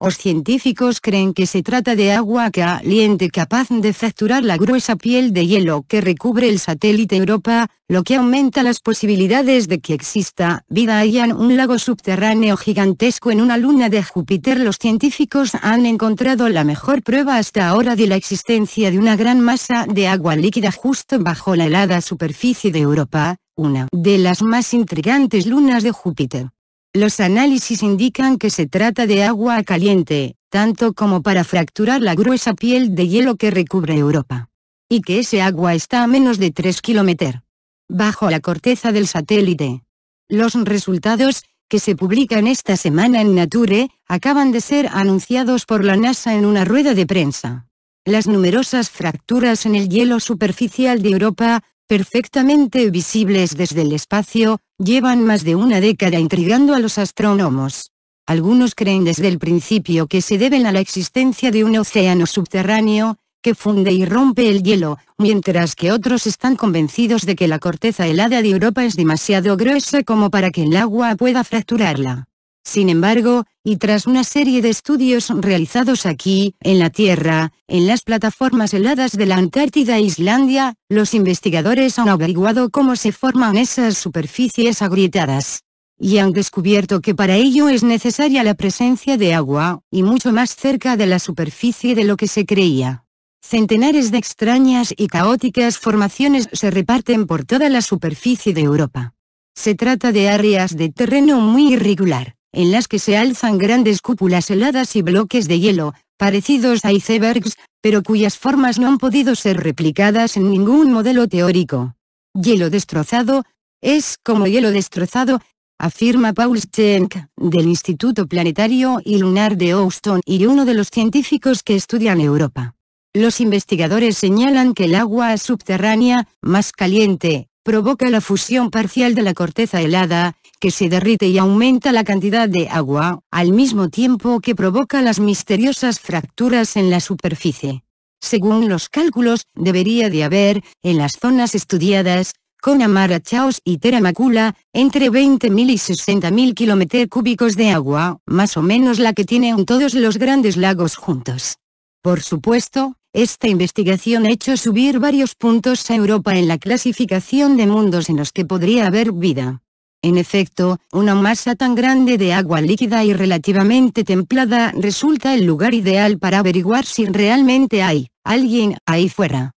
Los científicos creen que se trata de agua caliente capaz de fracturar la gruesa piel de hielo que recubre el satélite Europa, lo que aumenta las posibilidades de que exista vida allá en un lago subterráneo gigantesco en una luna de Júpiter. Los científicos han encontrado la mejor prueba hasta ahora de la existencia de una gran masa de agua líquida justo bajo la helada superficie de Europa, una de las más intrigantes lunas de Júpiter. Los análisis indican que se trata de agua caliente, tanto como para fracturar la gruesa piel de hielo que recubre Europa. Y que ese agua está a menos de 3 km. Bajo la corteza del satélite. Los resultados, que se publican esta semana en Nature, acaban de ser anunciados por la NASA en una rueda de prensa. Las numerosas fracturas en el hielo superficial de Europa, perfectamente visibles desde el espacio, llevan más de una década intrigando a los astrónomos. Algunos creen desde el principio que se deben a la existencia de un océano subterráneo, que funde y rompe el hielo, mientras que otros están convencidos de que la corteza helada de Europa es demasiado gruesa como para que el agua pueda fracturarla. Sin embargo, y tras una serie de estudios realizados aquí, en la Tierra, en las plataformas heladas de la Antártida e Islandia, los investigadores han averiguado cómo se forman esas superficies agrietadas. Y han descubierto que para ello es necesaria la presencia de agua, y mucho más cerca de la superficie de lo que se creía. Centenares de extrañas y caóticas formaciones se reparten por toda la superficie de Europa. Se trata de áreas de terreno muy irregular en las que se alzan grandes cúpulas heladas y bloques de hielo, parecidos a icebergs, pero cuyas formas no han podido ser replicadas en ningún modelo teórico. Hielo destrozado, es como hielo destrozado, afirma Paul Schenk, del Instituto Planetario y Lunar de Houston y uno de los científicos que estudian Europa. Los investigadores señalan que el agua subterránea, más caliente, provoca la fusión parcial de la corteza helada, que se derrite y aumenta la cantidad de agua, al mismo tiempo que provoca las misteriosas fracturas en la superficie. Según los cálculos, debería de haber, en las zonas estudiadas, con Chaos y Teramacula, entre 20.000 y 60.000 km cúbicos de agua, más o menos la que tienen todos los grandes lagos juntos. Por supuesto, esta investigación ha hecho subir varios puntos a Europa en la clasificación de mundos en los que podría haber vida. En efecto, una masa tan grande de agua líquida y relativamente templada resulta el lugar ideal para averiguar si realmente hay alguien ahí fuera.